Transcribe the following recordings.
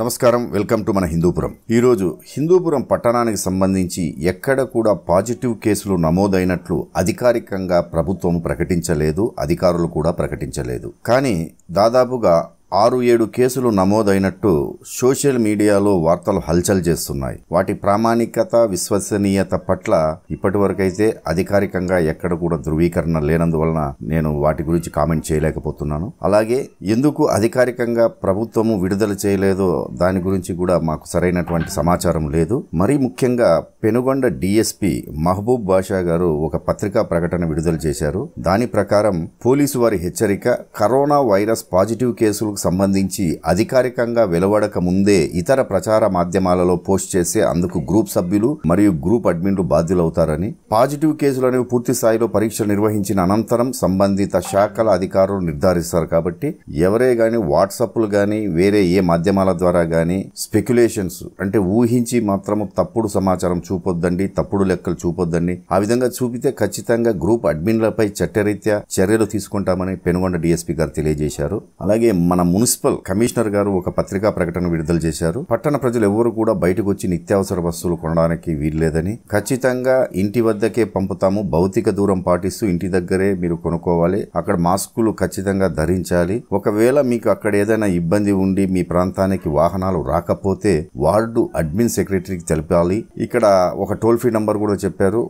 నమస్కారం welcome to మన హిందూపురం ఈరోజు హిందూపురం పట్టణానికి సంబంధించి ఎక్కడ కూడా పాజిటివ్ కేసులు నమోదైనట్లు అధికారికంగా ప్రభుత్వం ప్రకటించలేదు అధికారులు కూడా ప్రకటించలేదు కానీ దాదాపుగా ఆరు ఏడు కేసులు నమోదైనట్టు సోషల్ మీడియాలో వార్తలు హల్చల్ చేస్తున్నాయి వాటి ప్రామాణికత విశ్వసనీయత పట్ల ఇప్పటివరకైతే అధికారికంగా ఎక్కడ కూడా ధృవీకరణ లేనందువలన నేను వాటి గురించి కామెంట్ చేయలేకపోతున్నాను అలాగే ఎందుకు అధికారికంగా ప్రభుత్వము విడుదల చేయలేదో దాని గురించి కూడా మాకు సరైనటువంటి సమాచారం లేదు మరీ ముఖ్యంగా పెనుగొండ డిఎస్పి మహబూబ్ బాషా గారు ఒక పత్రికా ప్రకటన విడుదల చేశారు దాని ప్రకారం పోలీసు వారి హెచ్చరిక కరోనా వైరస్ పాజిటివ్ కేసులకు అంశాలకు సంబంధించి అధికారికంగా వెలువడక ముందే ఇతర ప్రచార మాధ్యమాలలో పోస్ట్ చేస్తే అందుకు గ్రూప్ సభ్యులు మరియు గ్రూప్ అడ్మిన్లు బాధ్యులవుతారని పాజిటివ్ కేసులను పూర్తి స్థాయిలో పరీక్షలు నిర్వహించిన అనంతరం సంబంధిత శాఖల అధికారులు నిర్ధారిస్తారు కాబట్టి ఎవరే గాని వాట్సాప్లు గాని వేరే ఏ మాధ్యమాల ద్వారా గాని స్పెక్యులేషన్స్ అంటే ఊహించి మాత్రము తప్పుడు సమాచారం చూపొద్దండి తప్పుడు లెక్కలు చూపొద్దండి ఆ విధంగా చూపితే ఖచ్చితంగా గ్రూప్ అడ్మిన్లపై చట్టరీత్యా చర్యలు తీసుకుంటామని పెనుగొండ డిఎస్పీ గారు తెలియజేశారు అలాగే మన మున్సిపల్ కమిషనర్ గారు ఒక పత్రికా ప్రకటన విడుదల చేశారు పట్టణ ప్రజలు ఎవరు కూడా బయటకు వచ్చి నిత్యావసర వస్తువులు కొనడానికి వీల్లేదని ఖచ్చితంగా ఇంటి వద్దకే పంపుతాము భౌతిక దూరం పాటిస్తూ ఇంటి దగ్గరే మీరు కొనుక్కోవాలి అక్కడ మాస్కులు ఖచ్చితంగా ధరించాలి ఒకవేళ మీకు అక్కడ ఏదైనా ఇబ్బంది ఉండి మీ ప్రాంతానికి వాహనాలు రాకపోతే వార్డు అడ్మిన్ సెక్రటరీకి తెలిపాలి ఇక్కడ ఒక టోల్ ఫ్రీ నంబర్ కూడా చెప్పారు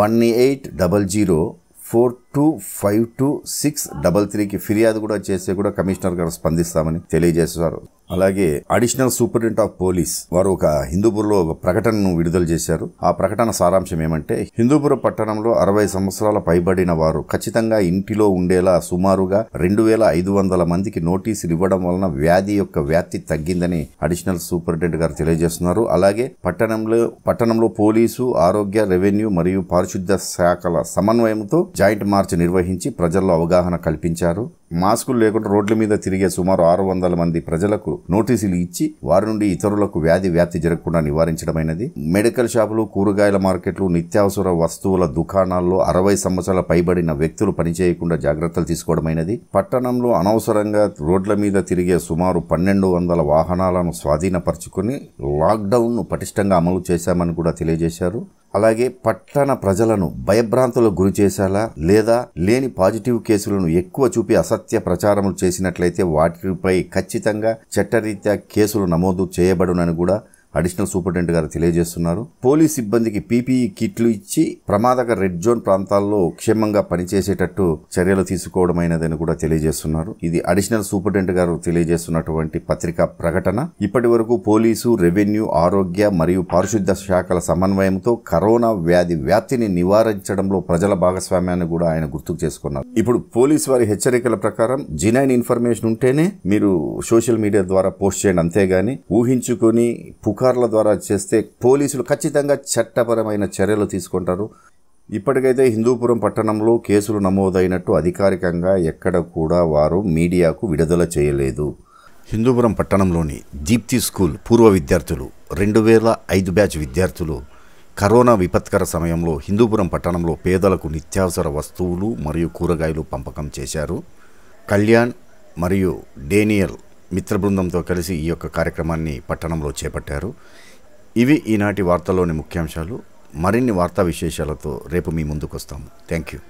one eight double zero four two five two six double త్రీకి ఫిర్యాదు కూడా చేస్తే కూడా కమిషనర్ గారు స్పందిస్తామని తెలియజేశారు అలాగే అడిషనల్ సూపరింటెండెంట్ ఆఫ్ పోలీస్ వారు ఒక హిందూపూర్లో ఒక ప్రకటనను విడుదల చేశారు ఆ ప్రకటన సారాంశం ఏమంటే హిందూపురం పట్టణంలో అరవై సంవత్సరాల పైబడిన వారు ఖచ్చితంగా ఇంటిలో ఉండేలా సుమారుగా రెండు వేల ఐదు వందల మందికి నోటీసులు ఇవ్వడం వలన వ్యాధి యొక్క వ్యాప్తి తగ్గిందని అడిషనల్ సూపరింటెండెంట్ గారు తెలియజేస్తున్నారు అలాగే పట్టణంలో పట్టణంలో పోలీసు ఆరోగ్య రెవెన్యూ మరియు పారిశుద్ధ్య శాఖల సమన్వయంతో జాయింట్ మార్చ్ నిర్వహించి ప్రజల్లో అవగాహన కల్పించారు మాస్కులు లేకుండా రోడ్ల మీద తిరిగే సుమారు ఆరు వందల మంది ప్రజలకు నోటీసులు ఇచ్చి వారి నుండి ఇతరులకు వ్యాధి వ్యాప్తి జరగకుండా నివారించడమైనది మెడికల్ షాపులు కూరగాయల మార్కెట్లు నిత్యావసర వస్తువుల దుకాణాల్లో అరవై సంవత్సరాల పైబడిన వ్యక్తులు పనిచేయకుండా జాగ్రత్తలు తీసుకోవడమైనది పట్టణంలో అనవసరంగా రోడ్ల మీద తిరిగే సుమారు పన్నెండు వందల వాహనాలను స్వాధీనపరుచుకుని లాక్డౌన్ను పటిష్టంగా అమలు చేశామని కూడా తెలియజేశారు అలాగే పట్టణ ప్రజలను భయభ్రాంతులకు గురి చేసేలా లేదా లేని పాజిటివ్ కేసులను ఎక్కువ చూపి అసత్య ప్రచారములు చేసినట్లయితే వాటిపై ఖచ్చితంగా చట్టరీత్యా కేసులు నమోదు చేయబడునని కూడా అడిషనల్ సూపరింటెండెంట్ గారు తెలియజేస్తున్నారు పోలీస్ సిబ్బందికి పీపీఈ కిట్లు ఇచ్చి ప్రమాదక రెడ్ జోన్ ప్రాంతాల్లో క్షేమంగా పనిచేసేటట్టు చర్యలు తీసుకోవడమైనదని కూడా తెలియజేస్తున్నారు ఇది అడిషనల్ సూపరింటెండెంట్ గారు తెలియజేస్తున్నటువంటి పత్రికా ప్రకటన ఇప్పటి వరకు పోలీసు రెవెన్యూ ఆరోగ్య మరియు పారిశుద్ధ శాఖల సమన్వయంతో కరోనా వ్యాధి వ్యాప్తిని నివారించడంలో ప్రజల భాగస్వామ్యాన్ని కూడా ఆయన గుర్తుకు చేసుకున్నారు ఇప్పుడు పోలీసు వారి హెచ్చరికల ప్రకారం జినైన్ ఇన్ఫర్మేషన్ ఉంటేనే మీరు సోషల్ మీడియా ద్వారా పోస్ట్ చేయండి అంతేగాని ఊహించుకొని పుక అధికారుల ద్వారా చేస్తే పోలీసులు ఖచ్చితంగా చట్టపరమైన చర్యలు తీసుకుంటారు ఇప్పటికైతే హిందూపురం పట్టణంలో కేసులు నమోదైనట్టు అధికారికంగా ఎక్కడ కూడా వారు మీడియాకు విడుదల చేయలేదు హిందూపురం పట్టణంలోని దీప్తి స్కూల్ పూర్వ విద్యార్థులు రెండు వేల ఐదు బ్యాచ్ విద్యార్థులు కరోనా విపత్కర సమయంలో హిందూపురం పట్టణంలో పేదలకు నిత్యావసర వస్తువులు మరియు కూరగాయలు పంపకం చేశారు కళ్యాణ్ మరియు డేనియల్ మిత్ర బృందంతో కలిసి ఈ యొక్క కార్యక్రమాన్ని పట్టణంలో చేపట్టారు ఇవి ఈనాటి వార్తల్లోని ముఖ్యాంశాలు మరిన్ని వార్తా విశేషాలతో రేపు మీ ముందుకు వస్తాము థ్యాంక్ యూ